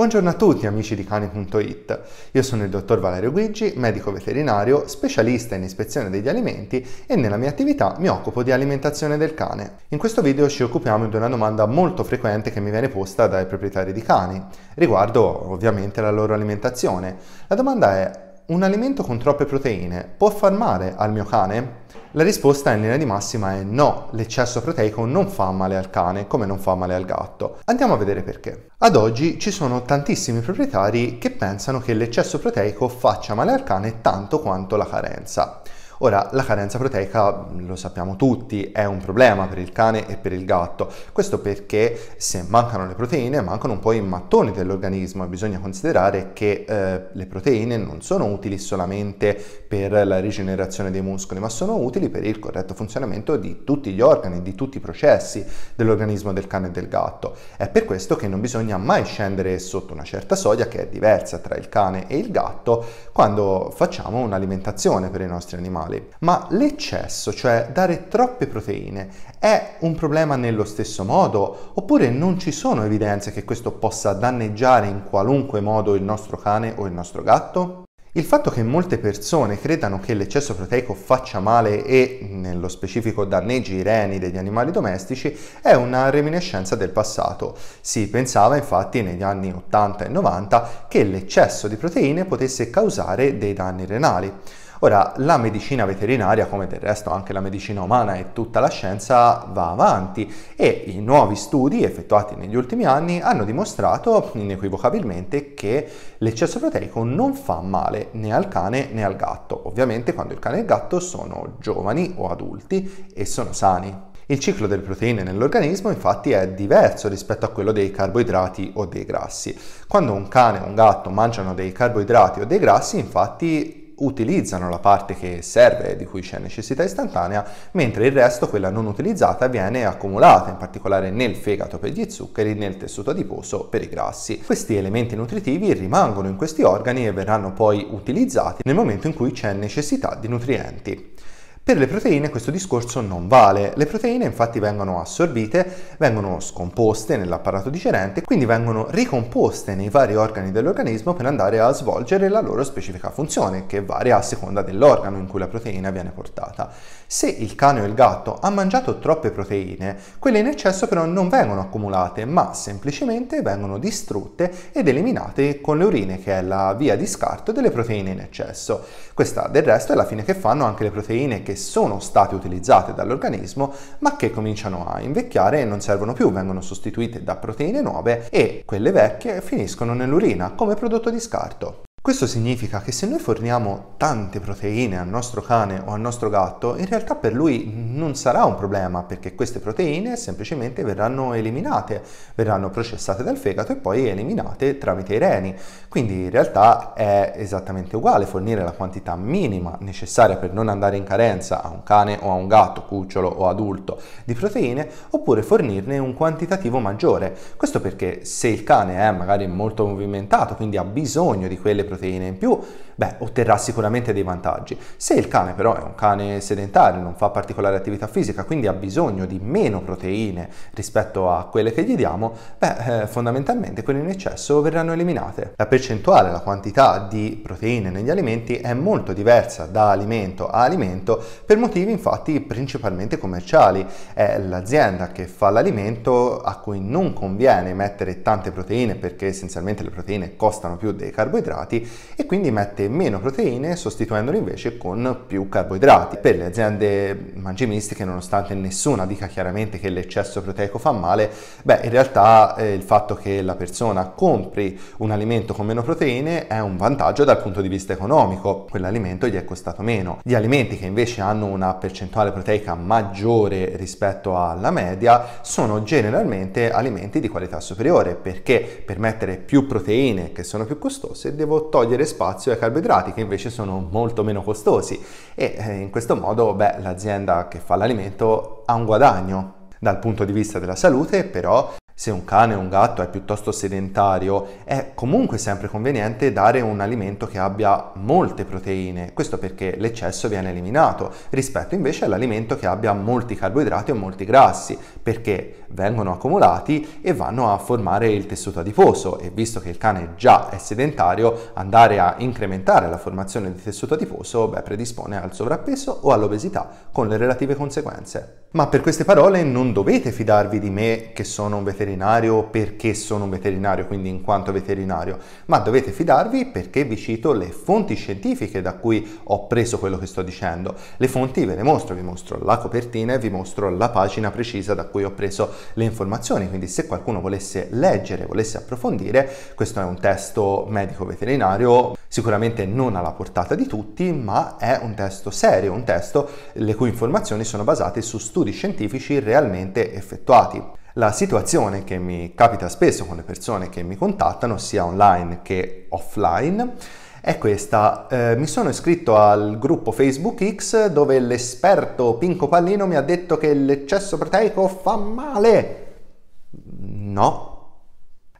Buongiorno a tutti amici di cani.it, io sono il dottor Valerio Guigi, medico veterinario, specialista in ispezione degli alimenti e nella mia attività mi occupo di alimentazione del cane. In questo video ci occupiamo di una domanda molto frequente che mi viene posta dai proprietari di cani, riguardo ovviamente la loro alimentazione. La domanda è, un alimento con troppe proteine può far male al mio cane? La risposta in linea di massima è no, l'eccesso proteico non fa male al cane come non fa male al gatto. Andiamo a vedere perché. Ad oggi ci sono tantissimi proprietari che pensano che l'eccesso proteico faccia male al cane tanto quanto la carenza. Ora, la carenza proteica, mm, lo sappiamo tutti, è un problema per il cane e per il gatto. Questo perché se mancano le proteine, mancano un po' i mattoni dell'organismo e bisogna considerare che eh, le proteine non sono utili solamente per la rigenerazione dei muscoli, ma sono utili per il corretto funzionamento di tutti gli organi, di tutti i processi dell'organismo del cane e del gatto. È per questo che non bisogna mai scendere sotto una certa soglia che è diversa tra il cane e il gatto quando facciamo un'alimentazione per i nostri animali normali. Ma l'eccesso, cioè dare troppe proteine, è un problema nello stesso modo? Oppure non ci sono evidenze che questo possa danneggiare in qualunque modo il nostro cane o il nostro gatto? Il fatto che molte persone credano che l'eccesso proteico faccia male e, nello specifico, danneggi i reni degli animali domestici è una reminiscenza del passato. Si pensava infatti negli anni 80 e 90 che l'eccesso di proteine potesse causare dei danni renali. Ora, la medicina veterinaria, come del resto anche la medicina umana e tutta la scienza, va avanti e i nuovi studi effettuati negli ultimi anni hanno dimostrato inequivocabilmente che l'eccesso proteico non fa male né al cane né al gatto, ovviamente quando il cane e il gatto sono giovani o adulti e sono sani. Il ciclo delle proteine nell'organismo infatti è diverso rispetto a quello dei carboidrati o dei grassi. Quando un cane o un gatto mangiano dei carboidrati o dei grassi infatti utilizzano la parte che serve, di cui c'è necessità istantanea, mentre il resto, quella non utilizzata, viene accumulata, in particolare nel fegato per gli zuccheri, nel tessuto adiposo per i grassi. Questi elementi nutritivi rimangono in questi organi e verranno poi utilizzati nel momento in cui c'è necessità di nutrienti. Per le proteine questo discorso non vale, le proteine infatti vengono assorbite, vengono scomposte nell'apparato digerente, quindi vengono ricomposte nei vari organi dell'organismo per andare a svolgere la loro specifica funzione, che varia a seconda dell'organo in cui la proteina viene portata. Se il cane o il gatto ha mangiato troppe proteine, quelle in eccesso però non vengono accumulate, ma semplicemente vengono distrutte ed eliminate con le urine, che è la via di scarto delle proteine in eccesso. Questa del resto è la fine che fanno anche le proteine che sono state utilizzate dall'organismo ma che cominciano a invecchiare e non servono più, vengono sostituite da proteine nuove e quelle vecchie finiscono nell'urina come prodotto di scarto. Questo significa che se noi forniamo tante proteine al nostro cane o al nostro gatto, in realtà per lui non sarà un problema perché queste proteine semplicemente verranno eliminate, verranno processate dal fegato e poi eliminate tramite i reni. Quindi in realtà è esattamente uguale fornire la quantità minima necessaria per non andare in carenza a un cane o a un gatto, cucciolo o adulto, di proteine oppure fornirne un quantitativo maggiore. Questo perché se il cane è magari molto movimentato, quindi ha bisogno di quelle proteine, proteine in più beh, otterrà sicuramente dei vantaggi. Se il cane però è un cane sedentario, non fa particolare attività fisica, quindi ha bisogno di meno proteine rispetto a quelle che gli diamo, beh, eh, fondamentalmente quelle in eccesso verranno eliminate. La percentuale, la quantità di proteine negli alimenti è molto diversa da alimento a alimento per motivi infatti principalmente commerciali. È l'azienda che fa l'alimento a cui non conviene mettere tante proteine perché essenzialmente le proteine costano più dei carboidrati e quindi mette meno proteine sostituendole invece con più carboidrati. Per le aziende mangimistiche, nonostante nessuna dica chiaramente che l'eccesso proteico fa male, beh, in realtà eh, il fatto che la persona compri un alimento con meno proteine è un vantaggio dal punto di vista economico, quell'alimento gli è costato meno. Gli alimenti che invece hanno una percentuale proteica maggiore rispetto alla media sono generalmente alimenti di qualità superiore perché per mettere più proteine che sono più costose devo togliere spazio ai carboidrati carboidrati che invece sono molto meno costosi e eh, in questo modo beh, l'azienda che fa l'alimento ha un guadagno dal punto di vista della salute, però se un cane o un gatto è piuttosto sedentario, è comunque sempre conveniente dare un alimento che abbia molte proteine, questo perché l'eccesso viene eliminato, rispetto invece all'alimento che abbia molti carboidrati o molti grassi, perché vengono accumulati e vanno a formare il tessuto adiposo e visto che il cane già è sedentario, andare a incrementare la formazione di tessuto adiposo beh, predispone al sovrappeso o all'obesità con le relative conseguenze. Ma per queste parole non dovete fidarvi di me che sono un veterinario veterinario perché sono un veterinario, quindi in quanto veterinario, ma dovete fidarvi perché vi cito le fonti scientifiche da cui ho preso quello che sto dicendo. Le fonti ve le mostro, vi mostro la copertina e vi mostro la pagina precisa da cui ho preso le informazioni, quindi se qualcuno volesse leggere, volesse approfondire, questo è un testo medico-veterinario, sicuramente non alla portata di tutti, ma è un testo serio, un testo le cui informazioni sono basate su studi scientifici realmente effettuati. La situazione che mi capita spesso con le persone che mi contattano, sia online che offline, è questa. Eh, mi sono iscritto al gruppo Facebook X dove l'esperto Pinco Pallino mi ha detto che l'eccesso proteico fa male. No.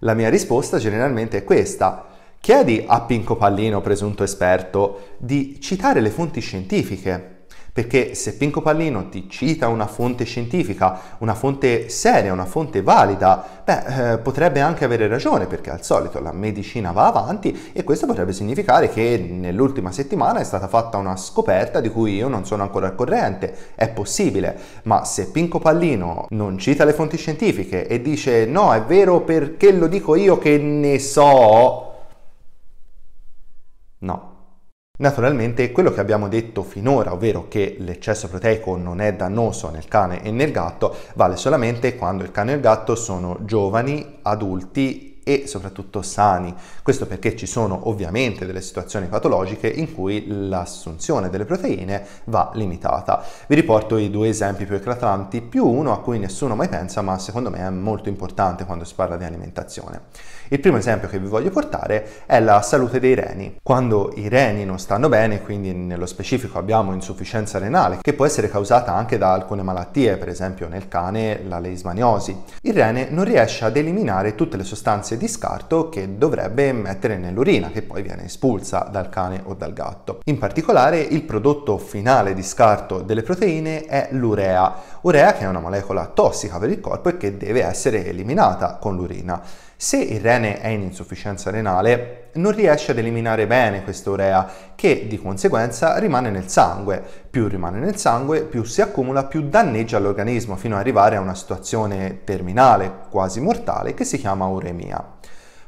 La mia risposta generalmente è questa. Chiedi a Pinco Pallino, presunto esperto, di citare le fonti scientifiche perché se Pinco Pallino ti cita una fonte scientifica, una fonte seria, una fonte valida, beh, eh, potrebbe anche avere ragione, perché al solito la medicina va avanti e questo potrebbe significare che nell'ultima settimana è stata fatta una scoperta di cui io non sono ancora al corrente. È possibile, ma se Pinco Pallino non cita le fonti scientifiche e dice no, è vero perché lo dico io che ne so, Naturalmente quello che abbiamo detto finora, ovvero che l'eccesso proteico non è dannoso nel cane e nel gatto, vale solamente quando il cane e il gatto sono giovani, adulti e soprattutto sani. Questo perché ci sono ovviamente delle situazioni patologiche in cui l'assunzione delle proteine va limitata. Vi riporto i due esempi più eclatanti, più uno a cui nessuno mai pensa, ma secondo me è molto importante quando si parla di alimentazione. Il primo esempio che vi voglio portare è la salute dei reni. Quando i reni non stanno bene, quindi nello specifico abbiamo insufficienza renale, che può essere causata anche da alcune malattie, per esempio nel cane la leismaniosi, il rene non riesce ad eliminare tutte le sostanze di scarto che dovrebbe mettere nell'urina che poi viene espulsa dal cane o dal gatto. In particolare il prodotto finale di scarto delle proteine è l'urea, urea che è una molecola tossica per il corpo e che deve essere eliminata con l'urina. Se il rene è in insufficienza renale, non riesce ad eliminare bene questa urea, che di conseguenza rimane nel sangue. Più rimane nel sangue, più si accumula, più danneggia l'organismo, fino ad arrivare a una situazione terminale, quasi mortale, che si chiama uremia.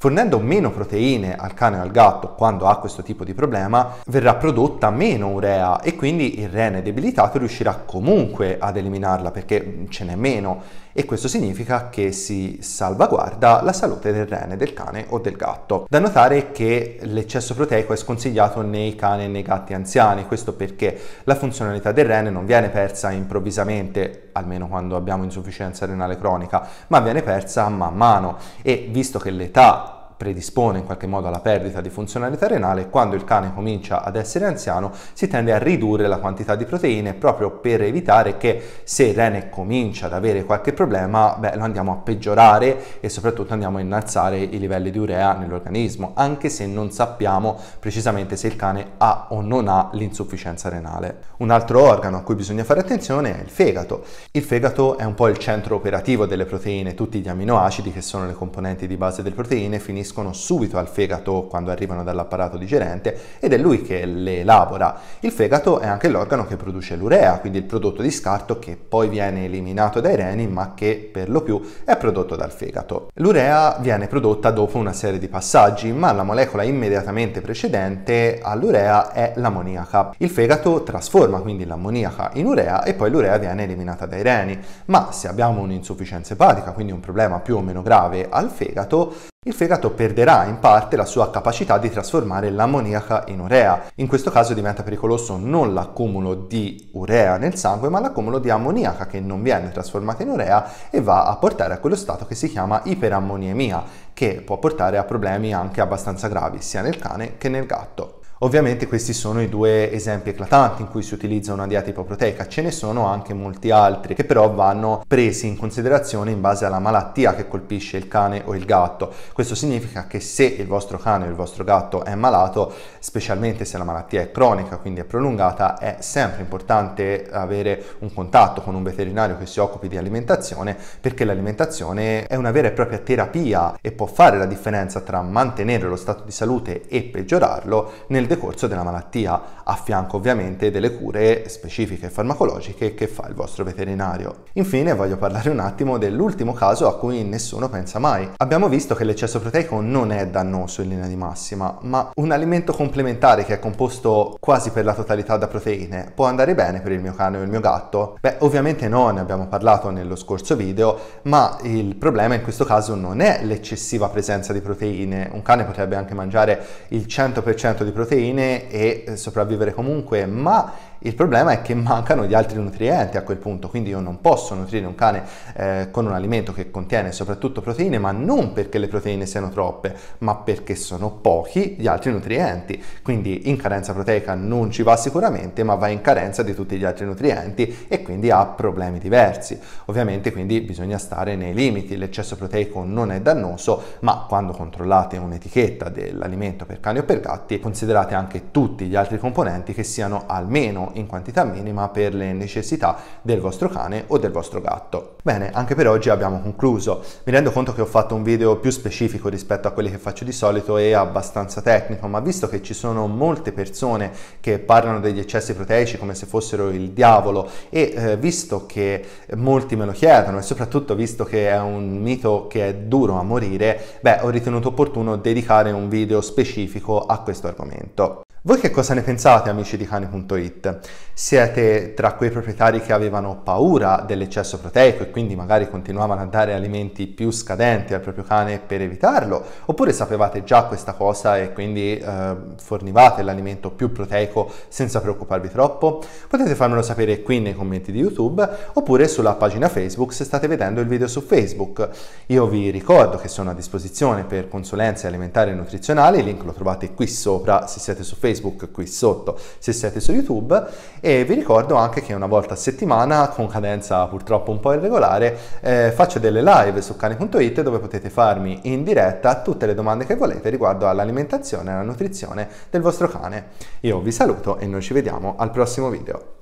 Fornendo meno proteine al cane o al gatto quando ha questo tipo di problema, verrà prodotta meno urea e quindi il rene debilitato riuscirà comunque ad eliminarla perché ce n'è meno e questo significa che si salvaguarda la salute del rene del cane o del gatto. Da notare che l'eccesso proteico è sconsigliato nei cani e nei gatti anziani, questo perché la funzionalità del rene non viene persa improvvisamente, almeno quando abbiamo insufficienza renale cronica, ma viene persa man mano e visto che l'età predispone in qualche modo alla perdita di funzionalità renale, quando il cane comincia ad essere anziano si tende a ridurre la quantità di proteine proprio per evitare che se il rene comincia ad avere qualche problema, beh, lo andiamo a peggiorare e soprattutto andiamo a innalzare i livelli di urea nell'organismo, anche se non sappiamo precisamente se il cane ha o non ha l'insufficienza renale. Un altro organo a cui bisogna fare attenzione è il fegato. Il fegato è un po' il centro operativo delle proteine, tutti gli aminoacidi che sono le componenti di base delle proteine finiscono finiscono subito al fegato quando arrivano dall'apparato digerente ed è lui che le elabora. Il fegato è anche l'organo che produce l'urea, quindi il prodotto di scarto che poi viene eliminato dai reni ma che per lo più è prodotto dal fegato. L'urea viene prodotta dopo una serie di passaggi, ma la molecola immediatamente precedente all'urea è l'ammoniaca. Il fegato trasforma quindi l'ammoniaca in urea e poi l'urea viene eliminata dai reni, ma se abbiamo un'insufficienza epatica, quindi un problema più o meno grave al fegato, il fegato perderà in parte la sua capacità di trasformare l'ammoniaca in urea. In questo caso diventa pericoloso non l'accumulo di urea nel sangue, ma l'accumulo di ammoniaca che non viene trasformata in urea e va a portare a quello stato che si chiama iperammoniemia, che può portare a problemi anche abbastanza gravi sia nel cane che nel gatto. Ovviamente questi sono i due esempi eclatanti in cui si utilizza una dieta ipoproteica, ce ne sono anche molti altri che però vanno presi in considerazione in base alla malattia che colpisce il cane o il gatto. Questo significa che se il vostro cane o il vostro gatto è malato, specialmente se la malattia è cronica, quindi è prolungata, è sempre importante avere un contatto con un veterinario che si occupi di alimentazione perché l'alimentazione è una vera e propria terapia e può fare la differenza tra mantenere lo stato di salute e peggiorarlo nel decorso della malattia, a fianco ovviamente delle cure specifiche farmacologiche che fa il vostro veterinario. Infine voglio parlare un attimo dell'ultimo caso a cui nessuno pensa mai. Abbiamo visto che l'eccesso proteico non è dannoso in linea di massima, ma un alimento complementare che è composto quasi per la totalità da proteine può andare bene per il mio cane o il mio gatto? Beh, ovviamente no, ne abbiamo parlato nello scorso video, ma il problema in questo caso non è l'eccessiva presenza di proteine. Un cane potrebbe anche mangiare il 100% di proteine proteine e sopravvivere comunque, ma il problema è che mancano gli altri nutrienti a quel punto, quindi io non posso nutrire un cane eh, con un alimento che contiene soprattutto proteine, ma non perché le proteine siano troppe, ma perché sono pochi gli altri nutrienti. Quindi in carenza proteica non ci va sicuramente, ma va in carenza di tutti gli altri nutrienti e quindi ha problemi diversi. Ovviamente quindi bisogna stare nei limiti, l'eccesso proteico non è dannoso, ma quando controllate un'etichetta dell'alimento per cani o per gatti, considerate anche tutti gli altri componenti che siano almeno in quantità minima per le necessità del vostro cane o del vostro gatto. Bene, anche per oggi abbiamo concluso. Mi rendo conto che ho fatto un video più specifico rispetto a quelli che faccio di solito e abbastanza tecnico, ma visto che ci sono molte persone che parlano degli eccessi proteici come se fossero il diavolo e eh, visto che molti me lo chiedono e soprattutto visto che è un mito che è duro a morire, beh, ho ritenuto opportuno dedicare un video specifico a questo argomento. Voi che cosa ne pensate amici di cane.it? Siete tra quei proprietari che avevano paura dell'eccesso proteico e quindi magari continuavano a dare alimenti più scadenti al proprio cane per evitarlo? Oppure sapevate già questa cosa e quindi eh, fornivate l'alimento più proteico senza preoccuparvi troppo? Potete farmelo sapere qui nei commenti di YouTube oppure sulla pagina Facebook se state vedendo il video su Facebook. Io vi ricordo che sono a disposizione per consulenze alimentari e nutrizionali, il link lo trovate qui sopra se siete su Facebook Facebook qui sotto se siete su YouTube e vi ricordo anche che una volta a settimana, con cadenza purtroppo un po' irregolare, eh, faccio delle live su cane.it dove potete farmi in diretta tutte le domande che volete riguardo all'alimentazione e alla nutrizione del vostro cane. Io vi saluto e noi ci vediamo al prossimo video.